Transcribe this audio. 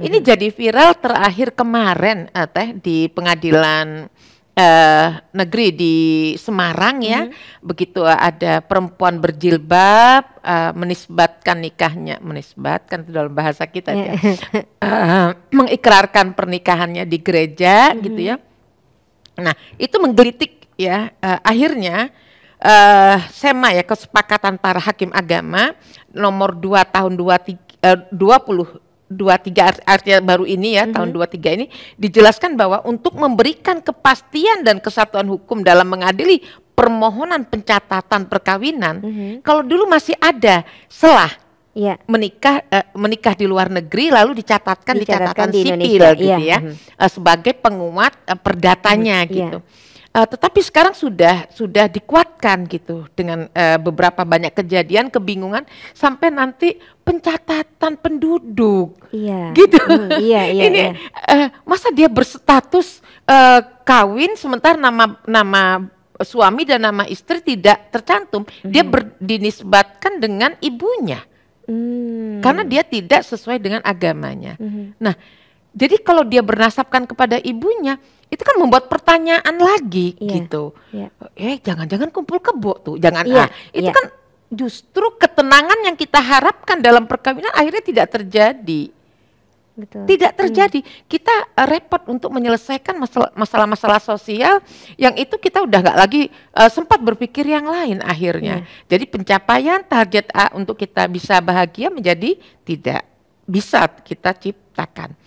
Ini hmm. jadi viral terakhir kemarin uh, teh di pengadilan uh, negeri di Semarang ya. Hmm. Begitu eh, ada perempuan berjilbab uh, menisbatkan nikahnya, menisbatkan itu dalam bahasa kita ya. Uh, mengikrarkan pernikahannya di gereja hmm. gitu ya. Nah, itu menggelitik ya. uh, akhirnya uh, sema ya kesepakatan para hakim agama nomor 2 tahun 23 uh, 20 Dua 23 artinya baru ini ya mm -hmm. tahun 23 mhm. ini dijelaskan bahwa untuk memberikan kepastian dan kesatuan hukum dalam mengadili permohonan pencatatan perkawinan mm -hmm. kalau dulu masih ada selah yeah. menikah uh, menikah di luar negeri lalu dicatatkan, di catatan sipil gitu yeah. ya mm -hmm. uh, sebagai penguat uh, perdatanya mm -hmm. gitu. Yeah Uh, tetapi sekarang sudah sudah dikuatkan gitu dengan uh, beberapa banyak kejadian kebingungan sampai nanti pencatatan penduduk. Iya. Gitu. Mm, iya iya. Ini iya. Uh, masa dia berstatus uh, kawin sementara nama nama suami dan nama istri tidak tercantum, dia hmm. berdinisbatkan dinisbatkan dengan ibunya. Mm. Karena dia tidak sesuai dengan agamanya. Hmm. Nah, jadi kalau dia bernasabkan kepada ibunya, itu kan membuat pertanyaan lagi yeah. gitu. Yeah. Eh jangan-jangan kumpul kebo tuh, jangan yeah. ah. Itu yeah. kan justru ketenangan yang kita harapkan dalam perkawinan akhirnya tidak terjadi. Betul. Tidak iya. terjadi. Yeah. Kita repot untuk menyelesaikan masalah-masalah sosial yang itu kita udah nggak lagi uh, sempat berpikir yang lain akhirnya. Yeah. Jadi pencapaian target A untuk kita bisa bahagia menjadi tidak bisa kita ciptakan.